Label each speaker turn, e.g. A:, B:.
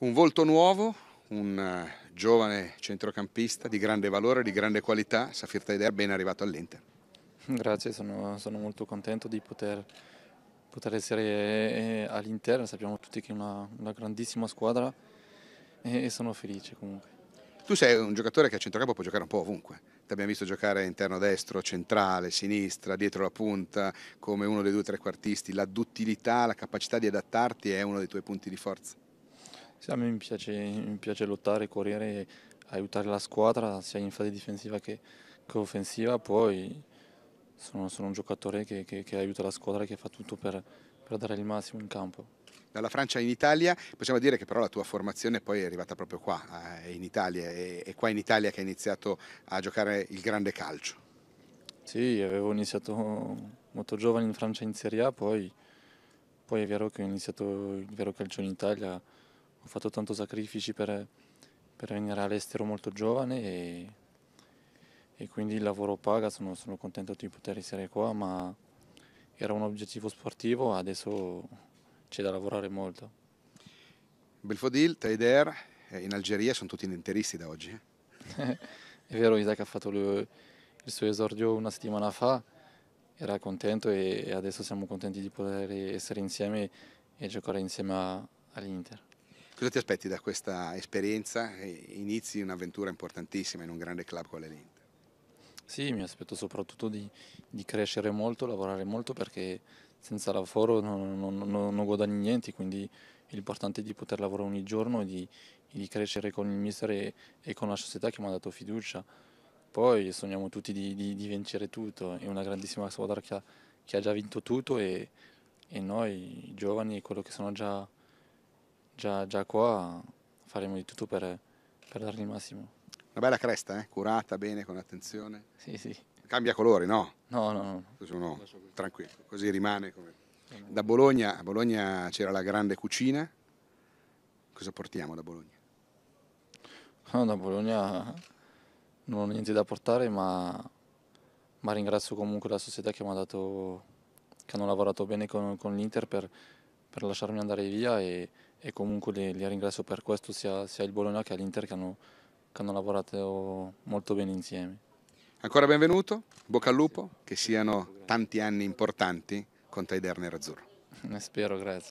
A: Un volto nuovo, un eh, giovane centrocampista di grande valore, di grande qualità, Safir Taider ben arrivato all'Inter.
B: Grazie, sono, sono, molto contento di poter, poter essere eh, all'Inter, sappiamo tutti che è una, una grandissima squadra e, e sono felice comunque.
A: Tu sei un giocatore che a centrocampo può giocare un po' ovunque. Ti abbiamo visto giocare interno destro, centrale, sinistra, dietro la punta, come uno dei due trequartisti. La duttilità, la capacità di adattarti è uno dei tuoi punti di forza.
B: Sì, a me mi piace, mi piace lottare, correre, aiutare la squadra sia in fase difensiva che, che offensiva, poi sono, sono un giocatore che, che, che, aiuta la squadra, e che fa tutto per, per dare il massimo in campo dalla Francia in Italia, possiamo dire
A: che però la tua formazione poi è arrivata proprio qua, eh, in Italia, è, è, qua in Italia che hai iniziato
B: a giocare il grande calcio. Sì, avevo iniziato molto giovane in Francia in Serie A, poi, poi è vero che ho iniziato il vero calcio in Italia ho fatto tanto sacrifici per, per venire all'estero molto giovane e, e, quindi il lavoro paga, sono, sono contento di poter essere qua, ma era un obiettivo sportivo, adesso c'è da lavorare molto.
A: Belfodil, Taider, eh, in Algeria sono tutti interisti da oggi. Eh. È vero,
B: Isaac ha fatto lui, il suo esordio una settimana fa, era contento e adesso siamo contenti di poter essere insieme e giocare insieme all'Inter.
A: Cosa ti aspetti da questa esperienza inizi un'avventura importantissima in un grande club quale
B: l'Inter? Sì, mi aspetto soprattutto di, di, crescere molto, lavorare molto perché senza lavoro non, non, non, non guadagni niente, quindi l'importante è di poter lavorare ogni giorno e di, di, crescere con il mister e, e con la società che mi ha dato fiducia. Poi sogniamo tutti di, di, di vincere tutto, è una grandissima squadra che ha, che ha già vinto tutto e, e noi giovani, quello che sono già già, già qua faremo di tutto per, per dargli il massimo. Una bella cresta, eh? curata
A: bene, con attenzione. Sì, sì. Cambia colori, no? No, no, no. Così, Tranquillo, così rimane. Come... Da Bologna, a Bologna c'era la grande cucina.
B: Cosa portiamo da Bologna? No, da Bologna non ho niente da portare, ma, ma ringrazio comunque la società che mi ha dato, che hanno lavorato bene con, con l'Inter per, per lasciarmi andare via e, e comunque li, li ringrazio per questo sia, sia, il Bologna che l'Inter che hanno, che hanno lavorato molto bene insieme. Ancora benvenuto, bocca al lupo, che siano tanti anni importanti
A: con Taider Nerazzurro. Ne spero, grazie.